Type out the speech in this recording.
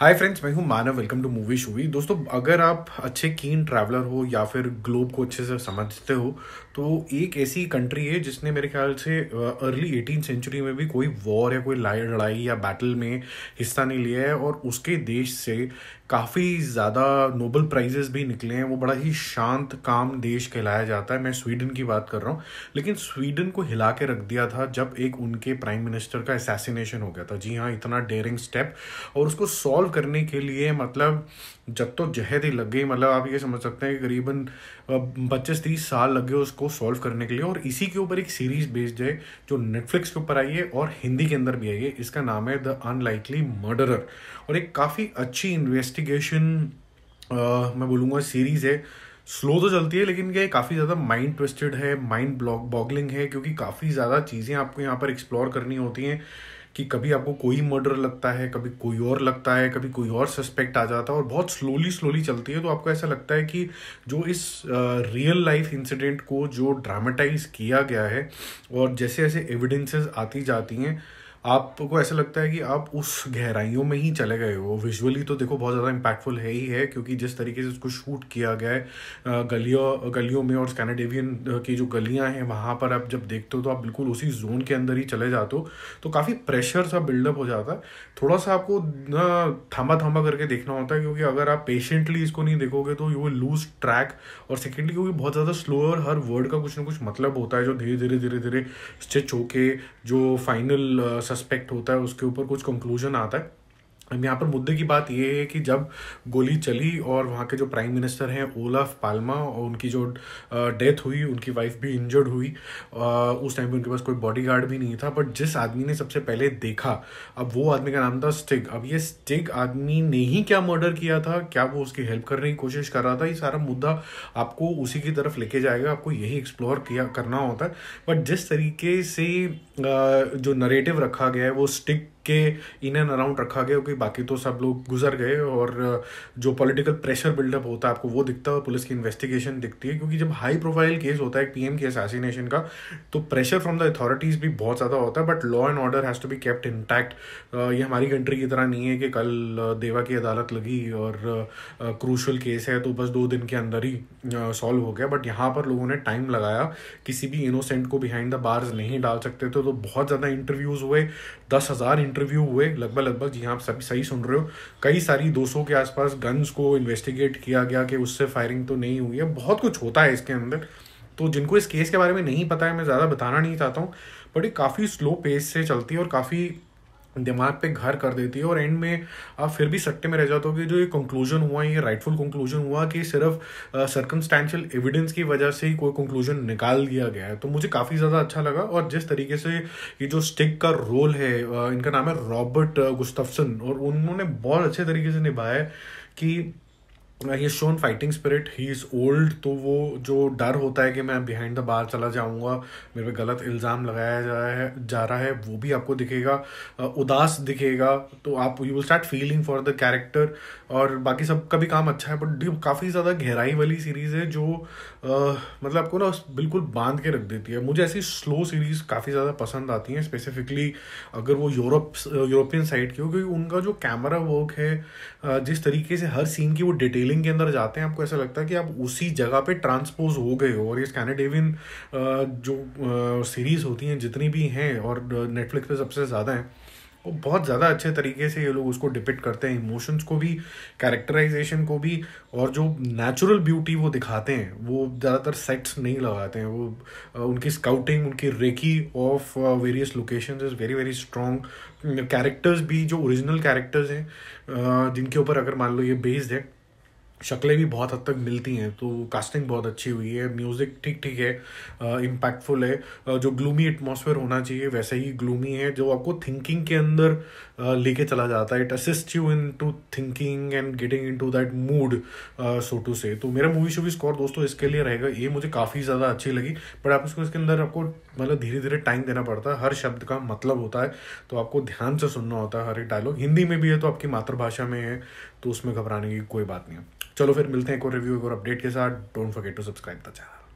हाय friends मैं हूं Manav welcome to movie shoovy दोस्तों अगर आप अच्छे कीन ट्रैवलर हो या फिर ग्लोब को अच्छे से समझते हो तो एक ऐसी कंट्री है जिसने मेरे ख्याल से अर्ली एटीन सेंचुरी में भी कोई वॉर या कोई लड़ाई या बैटल में हिस्सा नहीं लिया है और उसके देश से काफ़ी ज़्यादा नोबल प्राइजेस भी निकले हैं वो बड़ा ही शांत काम देश कहलाया जाता है मैं स्वीडन की बात कर रहा हूँ लेकिन स्वीडन को हिला के रख दिया था जब एक उनके प्राइम मिनिस्टर का असैसिनेशन हो गया था जी हाँ इतना डेयरिंग स्टेप और उसको सॉल्व सॉल्व करने के लिए मतलब जब तो जहद ही लग गई मतलब आप ये समझ सकते हैं कि करीबन पच्चीस तीस साल लग गए उसको सॉल्व करने के लिए और इसी के ऊपर एक सीरीज बेस्ड जाए जो नेटफ्लिक्स के ऊपर आई है और हिंदी के अंदर भी आई है इसका नाम है द अनलाइकली मर्डरर और एक काफ़ी अच्छी इन्वेस्टिगेशन मैं बोलूँगा सीरीज़ है स्लो तो चलती है लेकिन ये काफ़ी ज़्यादा माइंड ट्विस्टेड है माइंड ब्लॉक बॉगलिंग है क्योंकि काफ़ी ज़्यादा चीज़ें आपको यहाँ पर एक्सप्लोर करनी होती हैं कि कभी आपको कोई मर्डर लगता है कभी कोई और लगता है कभी कोई और सस्पेक्ट आ जाता है और बहुत स्लोली स्लोली चलती है तो आपको ऐसा लगता है कि जो इस रियल लाइफ इंसिडेंट को जो ड्रामेटाइज किया गया है और जैसे जैसे एविडेंसेस आती जाती हैं आपको ऐसा लगता है कि आप उस गहराइयों में ही चले गए हो विजुअली तो देखो बहुत ज़्यादा इम्पैक्टफुल है ही है क्योंकि जिस तरीके से उसको शूट किया गया है गलियों गलियों में और स्कैनाडेवियन की जो गलियां हैं वहाँ पर आप जब देखते हो तो आप बिल्कुल उसी जोन के अंदर ही चले जाते हो तो काफ़ी प्रेशर सा बिल्डअप हो जाता है थोड़ा सा आपको थामा थामा करके देखना होता है क्योंकि अगर आप पेशेंटली इसको नहीं देखोगे तो यू विल लूज ट्रैक और सेकेंडली क्योंकि बहुत ज़्यादा स्लो और हर वर्ड का कुछ ना कुछ मतलब होता है जो धीरे धीरे धीरे धीरे स्टिच होके जो फाइनल एस्पेक्ट होता है उसके ऊपर कुछ कंक्लूजन आता है अब यहाँ पर मुद्दे की बात यह है कि जब गोली चली और वहाँ के जो प्राइम मिनिस्टर हैं ओलाफ पालमा और उनकी जो डेथ हुई उनकी वाइफ भी इंजर्ड हुई उस टाइम पे उनके पास कोई बॉडीगार्ड भी नहीं था बट जिस आदमी ने सबसे पहले देखा अब वो आदमी का नाम था स्टिग अब ये स्टिग आदमी ने ही क्या मर्डर किया था क्या वो उसकी हेल्प करने की कोशिश कर रहा था ये सारा मुद्दा आपको उसी की तरफ लेके जाएगा आपको यही एक्सप्लोर किया करना होता है बट जिस तरीके से जो नरेटिव रखा गया है वो स्टिक के इन एंड अराउंड रखा गया क्योंकि बाकी तो सब लोग गुजर गए और जो पॉलिटिकल प्रेशर बिल्डअप होता है आपको वो दिखता है पुलिस की इन्वेस्टिगेशन दिखती है क्योंकि जब हाई प्रोफाइल केस होता है पीएम के असासिनेशन का तो प्रेशर फ्रॉम द अथॉरिटीज़ भी बहुत ज़्यादा होता है but law and order has to be kept intact ये हमारी कंट्री की तरह नहीं है कि कल देवा की अदालत लगी और क्रूशल केस है तो बस दो दिन के अंदर ही सॉल्व हो गया बट यहाँ पर लोगों ने टाइम लगाया किसी भी इनोसेंट को बिहाइंड द बार्स नहीं डाल सकते थे तो बहुत ज़्यादा इंटरव्यूज़ हुए दस हज़ार इंटरव्यू हुए लगभग लगभग जी हाँ, आप सभी सही सुन रहे हो कई सारी 200 के आसपास गन्स को इन्वेस्टिगेट किया गया कि उससे फायरिंग तो नहीं हुई है बहुत कुछ होता है इसके अंदर तो जिनको इस केस के बारे में नहीं पता है मैं ज़्यादा बताना नहीं चाहता हूँ बट ये काफ़ी स्लो पेस से चलती है और काफ़ी दिमाग पे घर कर देती है और एंड में आप फिर भी सट्टे में रह जाते हो कि जो ये कंक्लूजन हुआ ये राइटफुल कंक्लूजन हुआ कि सिर्फ सर्कमस्टांशियल एविडेंस की वजह से ही कोई कंक्लूजन निकाल दिया गया है तो मुझे काफ़ी ज़्यादा अच्छा लगा और जिस तरीके से ये जो स्टिक का रोल है इनका नाम है रॉबर्ट गुस्तफसन और उन्होंने बहुत अच्छे तरीके से निभाया कि he is shown fighting spirit he is old तो वो जो डर होता है कि मैं बिहाइंड द बार चला जाऊँगा मेरे पे गलत इल्ज़ाम लगाया जा रहा है जा रहा है वो भी आपको दिखेगा उदास दिखेगा तो आप you will start feeling for the character और बाकी सब का भी काम अच्छा है बट काफ़ी ज़्यादा गहराई वाली सीरीज़ है जो आ, मतलब आपको ना बिल्कुल बांध के रख देती है मुझे ऐसी स्लो सीरीज़ काफ़ी ज़्यादा पसंद आती हैं स्पेसिफिकली अगर वो यूरोप यूरोपियन साइड की हो क्योंकि उनका जो कैमरा वर्क है जिस तरीके से हर सीन की वो डिटेल फीलिंग के अंदर जाते हैं आपको ऐसा लगता है कि आप उसी जगह पे ट्रांसपोज हो गए हो और ये स्कैनडेविन जो सीरीज़ होती हैं जितनी भी हैं और नेटफ्लिक्स पे सबसे ज़्यादा हैं वो बहुत ज़्यादा अच्छे तरीके से ये लोग उसको डिपिक्ट करते हैं इमोशंस को भी कैरेक्टराइजेशन को भी और जो नेचुरल ब्यूटी वो दिखाते हैं वो ज़्यादातर सेट्स नहीं लगाते हैं वो उनकी स्काउटिंग उनकी recce of various location is very very strong characters भी जो ओरिजिनल कैरेक्टर्स हैं जिनके ऊपर अगर मान लो ये बेस्ड है शक्लें भी बहुत हद तक मिलती हैं तो कास्टिंग बहुत अच्छी हुई है म्यूज़िक ठीक ठीक है इम्पैक्टफुल है जो ग्लूमी एटमोसफेयर होना चाहिए वैसे ही ग्लूमी है जो आपको थिंकिंग के अंदर लेके चला जाता है it assist you in to thinking and getting in to that mood so to say तो मेरा मूवी शूवी स्कोर दोस्तों इसके लिए रहेगा ये मुझे काफ़ी ज़्यादा अच्छी लगी बट आप उसको इसके अंदर आपको मतलब धीरे धीरे टाइम देना पड़ता है हर शब्द का मतलब होता है तो आपको ध्यान से सुनना होता है हर एक डायलॉग हिंदी में भी है तो आपकी मातृभाषा में है तो उसमें घबराने की कोई बात नहीं है चलो फिर मिलते हैं एक और रिव्यू एक और अपडेट के साथ don't forget to subscribe the channel